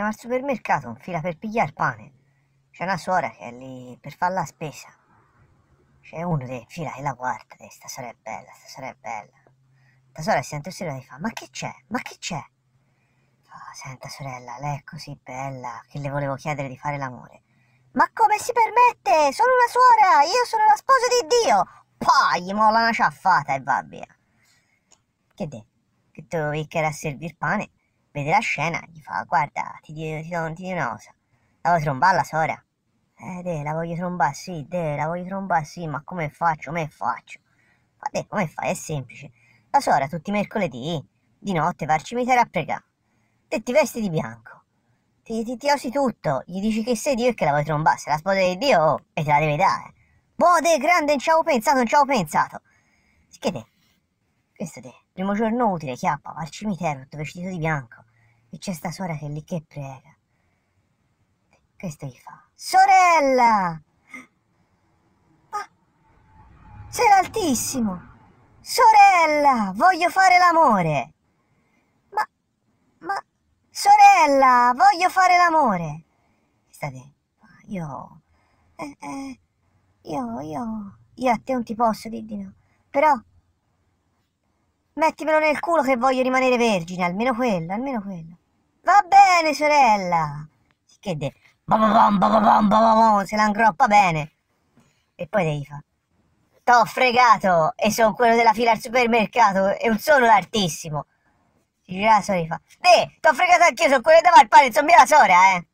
Siamo al supermercato in fila per pigliare pane. C'è una suora che è lì per fare la spesa. C'è uno che fila che la guarda, e sta sera è bella, sta sera è bella. La suora si sente sorella e fa, ma che c'è? Ma che c'è? Fa, senta sorella, lei è così bella che le volevo chiedere di fare l'amore. Ma come si permette? Sono una suora, io sono la sposa di Dio! Poi gli molla una ciaffata e va via. Che te? Che dovevi che a servire pane? vede la scena, gli fa guarda, ti, ti, ti, do, ti una cosa, la vuoi trombare la sora? Eh, de, la voglio trombare, sì, de, la voglio trombare, sì, ma come faccio, come faccio? Ma de, come fai? È semplice. La sora tutti i mercoledì, di notte, va al cimitero a pregare. Te ti vesti di bianco. Ti, ti, ti osi tutto, gli dici che sei Dio e che la vuoi trombare, se la sposa di Dio oh, e te la devi dare. Boh, de, grande, non ci avevo pensato, non ci avevo pensato. Sì, che te? Questo te, primo giorno utile, chiappa, va al cimitero, tutto vestito di bianco e c'è sta suora che lì che prega. Questo gli fa. Sorella! Ah! sei l'altissimo! Sorella! Voglio fare l'amore! Ma, ma, sorella! Voglio fare l'amore! State, io, eh, eh, io, io, io a te non ti posso dire di no. Però, mettimelo nel culo che voglio rimanere vergine, almeno quello, almeno quello. Va bene, sorella! Che de... se la ingroppa bene. E poi devi fare. T'ho fregato e sono quello della fila al supermercato e un suono altissimo. Si gira la sorella e fa... Beh, t'ho fregato anch'io, sono quello davanti al pane, insomma la sora, eh!